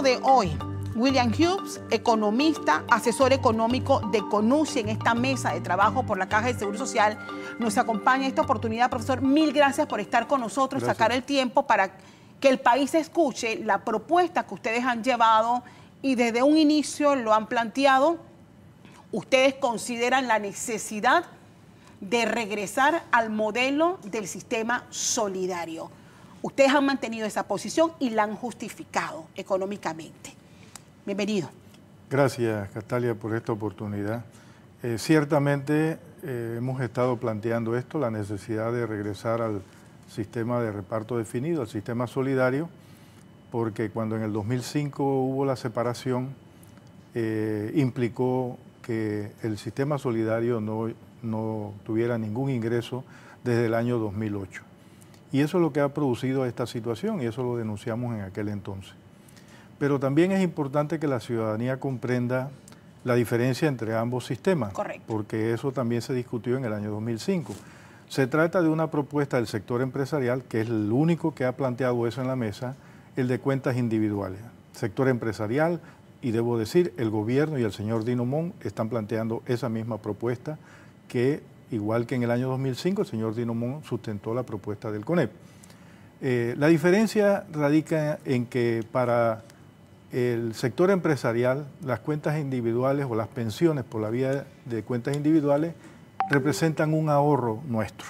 de hoy, William Hughes, economista, asesor económico de CONUSI en esta mesa de trabajo por la Caja de Seguro Social, nos acompaña esta oportunidad. Profesor, mil gracias por estar con nosotros, sacar el tiempo para que el país escuche la propuesta que ustedes han llevado y desde un inicio lo han planteado. Ustedes consideran la necesidad de regresar al modelo del sistema solidario. Ustedes han mantenido esa posición y la han justificado económicamente. Bienvenido. Gracias, Catalia, por esta oportunidad. Eh, ciertamente eh, hemos estado planteando esto, la necesidad de regresar al sistema de reparto definido, al sistema solidario, porque cuando en el 2005 hubo la separación, eh, implicó que el sistema solidario no, no tuviera ningún ingreso desde el año 2008. Y eso es lo que ha producido esta situación y eso lo denunciamos en aquel entonces. Pero también es importante que la ciudadanía comprenda la diferencia entre ambos sistemas, porque eso también se discutió en el año 2005. Se trata de una propuesta del sector empresarial, que es el único que ha planteado eso en la mesa, el de cuentas individuales. Sector empresarial, y debo decir, el gobierno y el señor Dinomón están planteando esa misma propuesta que igual que en el año 2005 el señor Dinomón sustentó la propuesta del CONEP. Eh, la diferencia radica en que para el sector empresarial las cuentas individuales o las pensiones por la vía de cuentas individuales representan un ahorro nuestro.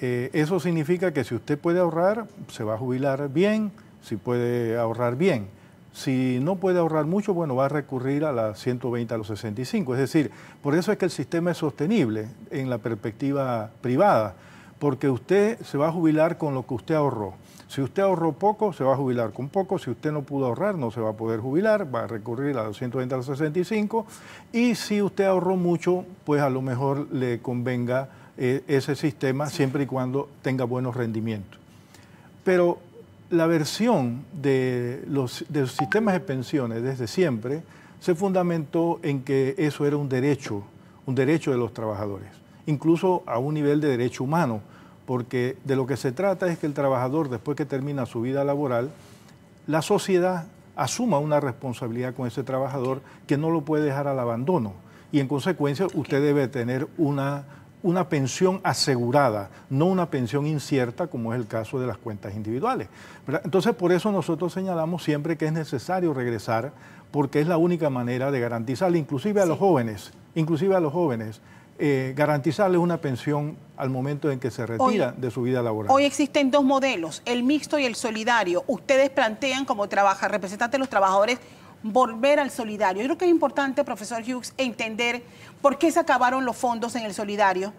Eh, eso significa que si usted puede ahorrar, se va a jubilar bien, si puede ahorrar bien si no puede ahorrar mucho, bueno, va a recurrir a las 120 a los 65. Es decir, por eso es que el sistema es sostenible en la perspectiva privada, porque usted se va a jubilar con lo que usted ahorró. Si usted ahorró poco, se va a jubilar con poco. Si usted no pudo ahorrar, no se va a poder jubilar, va a recurrir a los 120 a los 65. Y si usted ahorró mucho, pues a lo mejor le convenga eh, ese sistema siempre y cuando tenga buenos rendimientos. Pero la versión de los, sistemas de pensiones desde siempre se fundamentó en que eso era un derecho, un derecho de los trabajadores, incluso a un nivel de derecho humano, porque de lo que se trata es que el trabajador, después que termina su vida laboral, la sociedad asuma una responsabilidad con ese trabajador que no lo puede dejar al abandono. Y en consecuencia usted debe tener una una pensión asegurada, no una pensión incierta como es el caso de las cuentas individuales. Entonces, por eso nosotros señalamos siempre que es necesario regresar porque es la única manera de garantizarle, inclusive a los jóvenes, inclusive a los jóvenes, eh, garantizarles una pensión al momento en que se retira de su vida laboral. Hoy existen dos modelos, el mixto y el solidario. Ustedes plantean como trabaja, representantes de los trabajadores volver al solidario. Yo creo que es importante, profesor Hughes, entender por qué se acabaron los fondos en el solidario.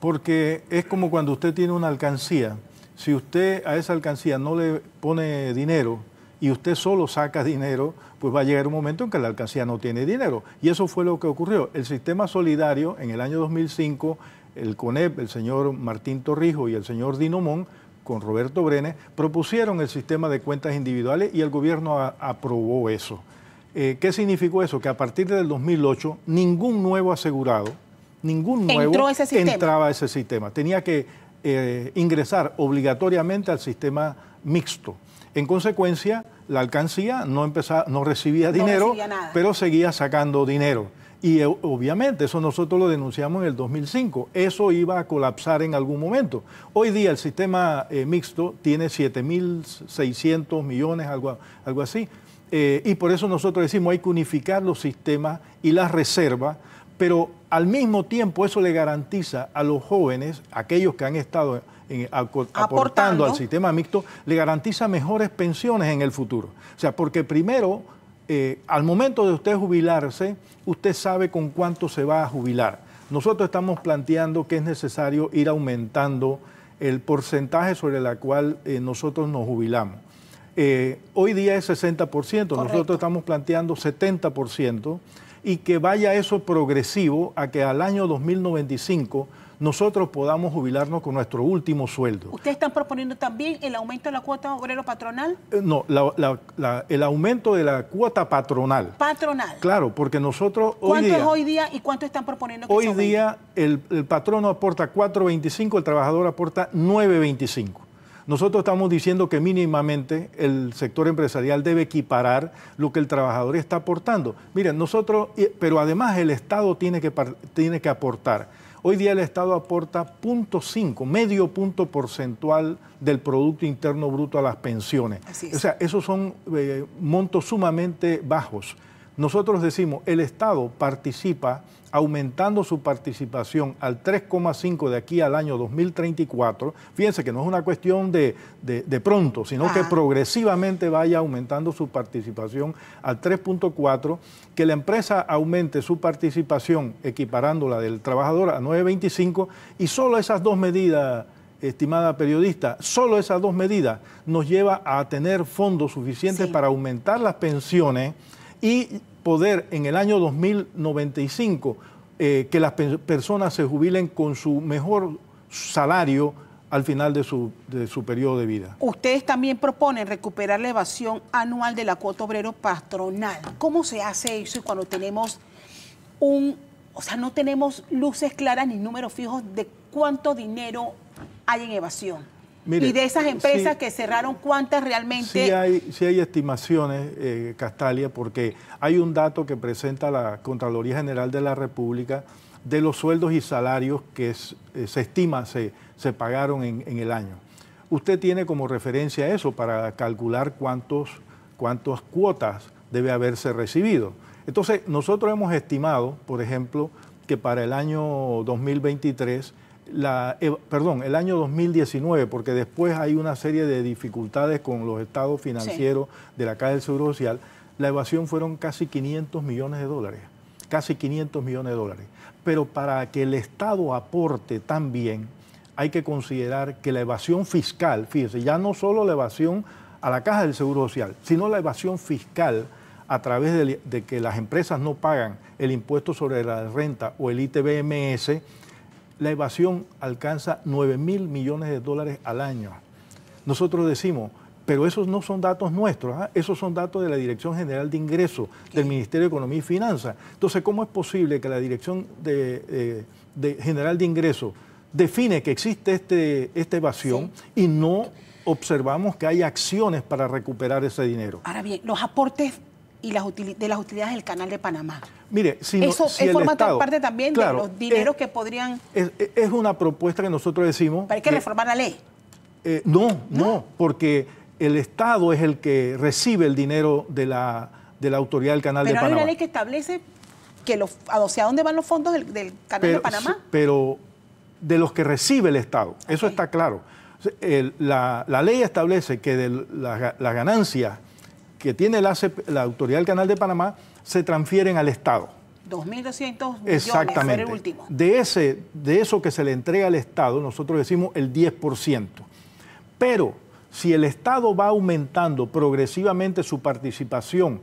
Porque es como cuando usted tiene una alcancía. Si usted a esa alcancía no le pone dinero y usted solo saca dinero, pues va a llegar un momento en que la alcancía no tiene dinero. Y eso fue lo que ocurrió. El sistema solidario en el año 2005, el CONEP, el señor Martín Torrijo y el señor Dinomón, con Roberto Brenes, propusieron el sistema de cuentas individuales y el gobierno aprobó eso. Eh, ¿Qué significó eso? Que a partir del 2008 ningún nuevo asegurado, ningún nuevo entraba a ese sistema. Tenía que eh, ingresar obligatoriamente al sistema mixto. En consecuencia, la alcancía no, empezaba, no recibía dinero, pero seguía sacando dinero. Y eh, obviamente eso nosotros lo denunciamos en el 2005. Eso iba a colapsar en algún momento. Hoy día el sistema mixto tiene 7.600 millones, algo, algo así. Eh, y por eso nosotros decimos hay que unificar los sistemas y las reservas, pero al mismo tiempo eso le garantiza a los jóvenes, aquellos que han estado aportando, al sistema mixto, le garantiza mejores pensiones en el futuro. O sea, porque primero eh, al momento de usted jubilarse, usted sabe con cuánto se va a jubilar. Nosotros estamos planteando que es necesario ir aumentando el porcentaje sobre el cual eh, nosotros nos jubilamos. Eh, hoy día es 60%, nosotros estamos planteando 70% y que vaya eso progresivo a que al año 2095 nosotros podamos jubilarnos con nuestro último sueldo. ¿Ustedes están proponiendo también el aumento de la cuota obrero patronal? Eh, no, el aumento de la cuota patronal. Patronal. Claro, porque nosotros hoy ¿Cuánto día, es hoy día y cuánto están proponiendo? Que hoy día el patrono aporta 4.25, el trabajador aporta 9.25. Nosotros estamos diciendo que mínimamente el sector empresarial debe equiparar lo que el trabajador está aportando. Miren, nosotros, pero además el Estado tiene que, tiene que aportar. Hoy día el Estado aporta 0.5, medio punto porcentual del Producto Interno Bruto a las pensiones. O sea, esos son eh, montos sumamente bajos. Nosotros decimos, el Estado participa aumentando su participación al 3,5 de aquí al año 2034. Fíjense que no es una cuestión de, pronto, sino que ah. progresivamente vaya aumentando su participación al 3,4, que la empresa aumente su participación equiparándola del trabajador a 9,25 y solo esas dos medidas estimada periodista, solo esas dos medidas nos lleva a tener fondos suficientes para aumentar las pensiones y poder en el año 2095 eh, que las personas se jubilen con su mejor salario al final de su, de su periodo de vida. Ustedes también proponen recuperar la evasión anual de la cuota obrero patronal. ¿Cómo se hace eso cuando tenemos un, o sea, no tenemos luces claras ni números fijos de cuánto dinero hay en evasión? y de esas empresas que cerraron, ¿cuántas realmente? Sí hay, hay estimaciones, eh, Castalia, porque hay un dato que presenta la Contraloría General de la República de los sueldos y salarios que eh, se estima se, se pagaron en, el año. Usted tiene como referencia eso para calcular cuántos, cuántas cuotas debe haberse recibido. Entonces, nosotros hemos estimado, por ejemplo, que para el año 2023 la, e, perdón, el año 2019, porque después hay una serie de dificultades con los estados financieros de la Caja del Seguro Social, la evasión fueron casi 500 millones de dólares, casi 500 millones de dólares. Pero para que el Estado aporte también, hay que considerar que la evasión fiscal, fíjese, ya no solo la evasión a la caja del Seguro Social, sino la evasión fiscal a través de, de que las empresas no pagan el impuesto sobre la renta o el ITBMS, la evasión alcanza 9 mil millones de dólares al año. Nosotros decimos, pero esos no son datos nuestros, ¿ah? esos son datos de la Dirección General de Ingresos del Ministerio de Economía y Finanzas. Entonces, ¿cómo es posible que la Dirección eh, General de Ingresos define que existe este, esta evasión y no observamos que hay acciones para recuperar ese dinero? Ahora bien, los aportes y de las utilidades del Canal de Panamá. Mire, si eso es forma parte también de los dineros eh, que podrían. Es, una propuesta que nosotros decimos. Para hay que reformar la ley. Eh, no, no, porque el Estado es el que recibe el dinero de la, de la autoridad del Canal de Panamá. Pero hay una ley que establece que los, ¿a dónde van los fondos del, Canal de Panamá. Pero de los que recibe el Estado, eso está claro. la, ley establece que de las ganancias que tiene la, Autoridad del Canal de Panamá se transfieren al Estado. 2.200 Exactamente. el último. De, ese, de eso que se le entrega al Estado, nosotros decimos el 10%. Pero si el Estado va aumentando progresivamente su participación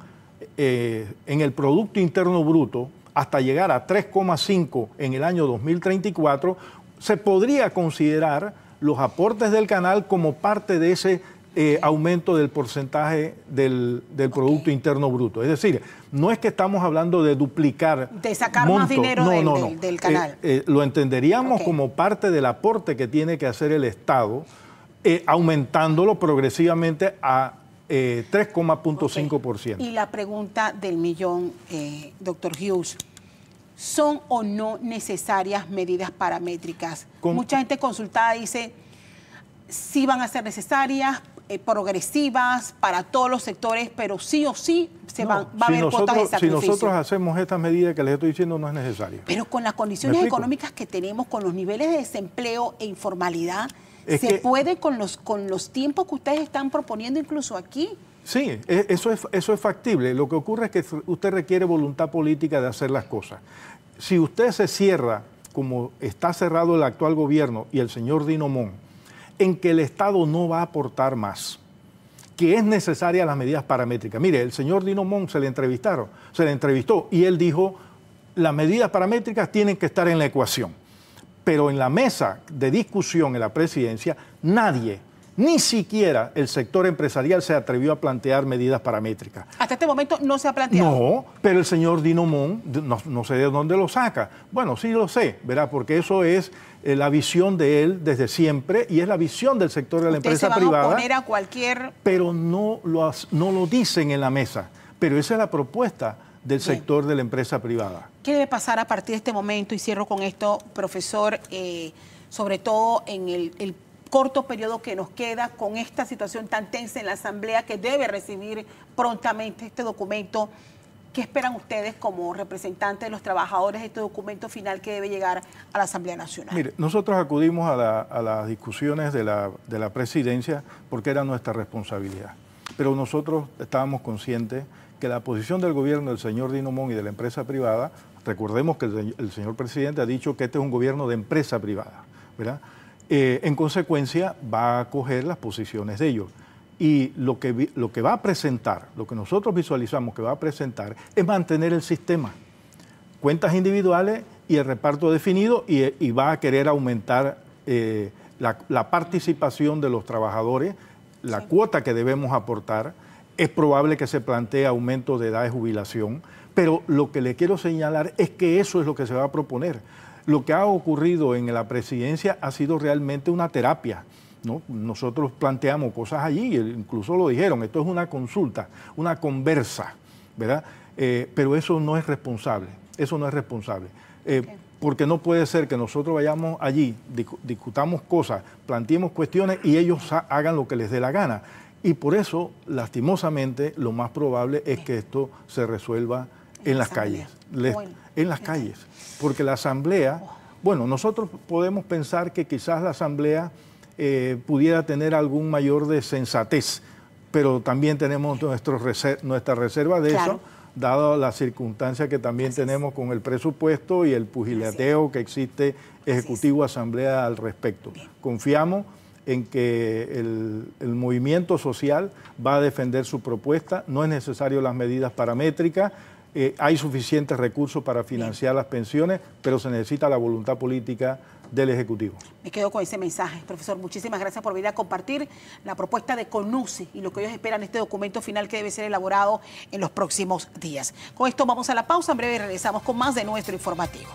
eh, en el Producto Interno Bruto hasta llegar a 3,5 en el año 2034, se podría considerar los aportes del canal como parte de ese eh, aumento del porcentaje del, del Producto Interno Bruto. Es decir, no es que estamos hablando de duplicar. De sacar más dinero del, eh, canal. Eh, lo entenderíamos como parte del aporte que tiene que hacer el Estado, aumentándolo progresivamente a 3,5%. Y la pregunta del millón, doctor Hughes. ¿Son o no necesarias medidas paramétricas? Mucha gente consultada dice, sí van a ser necesarias, eh, progresivas para todos los sectores, pero sí o sí se va a haber nosotros, cuotas de Si nosotros hacemos estas medidas que les estoy diciendo, no es necesario. Pero con las condiciones económicas que tenemos, con los niveles de desempleo e informalidad, ¿se puede con los, con los tiempos que ustedes están proponiendo incluso aquí? Sí, e, eso es, eso es factible. Lo que ocurre es que usted requiere voluntad política de hacer las cosas. Si usted se cierra, como está cerrado el actual gobierno y el señor Dinomón, en que el Estado no va a aportar más, que es necesaria las medidas paramétricas. Mire, el señor Dino se le entrevistaron, se le entrevistó y él dijo, las medidas paramétricas tienen que estar en la ecuación. Pero en la mesa de discusión en la presidencia, nadie ni siquiera el sector empresarial se atrevió a plantear medidas paramétricas. Hasta este momento no se ha planteado. No, pero el señor Dinomón, no, no sé de dónde lo saca. Bueno, sí lo sé, ¿verdad? Porque eso es eh, la visión de él desde siempre y es la visión del sector de la empresa se privada. A a cualquier... Pero no lo, dicen en la mesa. Pero esa es la propuesta del sector de la empresa privada. ¿Qué debe pasar a partir de este momento? Y cierro con esto, profesor, eh, sobre todo en el corto periodo que nos queda con esta situación tan tensa en la Asamblea que debe recibir prontamente este documento. ¿Qué esperan ustedes como representantes de los trabajadores este documento final que debe llegar a la Asamblea Nacional? Mire, nosotros acudimos a, las discusiones de la, presidencia porque era nuestra responsabilidad. Pero nosotros estábamos conscientes que la posición del gobierno del señor Dinomón y de la empresa privada, recordemos que el, el señor presidente ha dicho que este es un gobierno de empresa privada, ¿verdad? Eh, en consecuencia va a coger las posiciones de ellos. Y lo que, lo que va a presentar, lo que nosotros visualizamos que va a presentar, es mantener el sistema. Cuentas individuales y el reparto definido y, va a querer aumentar eh, la, participación de los trabajadores, la cuota que debemos aportar. Es probable que se plantee aumento de edad de jubilación, pero lo que le quiero señalar es que eso es lo que se va a proponer lo que ha ocurrido en la presidencia ha sido realmente una terapia. ¿no? Nosotros planteamos cosas allí, e incluso lo dijeron, esto es una consulta, una conversa, ¿verdad? Eh, pero eso no es responsable, eso no es responsable. Eh, porque no puede ser que nosotros vayamos allí, discutamos cosas, planteemos cuestiones y ellos hagan lo que les dé la gana. Y por eso, lastimosamente, lo más probable es que esto se resuelva en las calles en las calles, porque la asamblea, bueno, nosotros podemos pensar que quizás la asamblea eh, pudiera tener algún mayor de sensatez, pero también tenemos nuestra reserva de eso, dado la circunstancia que también tenemos con el presupuesto y el pugilateo que existe Ejecutivo Asamblea al respecto. Confiamos en que el, movimiento social va a defender su propuesta, no es necesario las medidas paramétricas, eh, hay suficientes recursos para financiar las pensiones, pero se necesita la voluntad política del Ejecutivo. Me quedo con ese mensaje, profesor. Muchísimas gracias por venir a compartir la propuesta de CONUCI y lo que ellos esperan en este documento final que debe ser elaborado en los próximos días. Con esto vamos a la pausa, en breve regresamos con más de nuestro informativo.